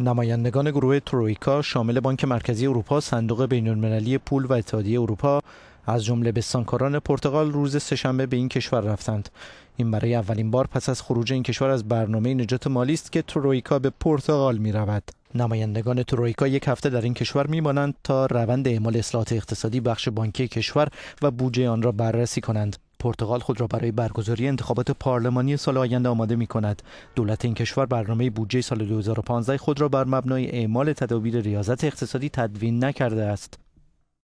نمایندگان گروه ترویکا شامل بانک مرکزی اروپا، صندوق بین‌المللی پول و اتحادیه اروپا از جمله بستانکاران پرتغال روز سهشنبه به این کشور رفتند. این برای اولین بار پس از خروج این کشور از برنامه نجات مالی است که ترویکا به پرتغال می رود. نمایندگان ترویکا یک هفته در این کشور میمانند تا روند اعمال اصلاحات اقتصادی بخش بانکی کشور و بودجه آن را بررسی کنند. پرتغال خود را برای برگزاری انتخابات پارلمانی سال آینده آماده می کند. دولت این کشور برنامه بودجه سال 2015 خود را بر مبنای اعمال تدابیر ریاضت اقتصادی تدوین نکرده است.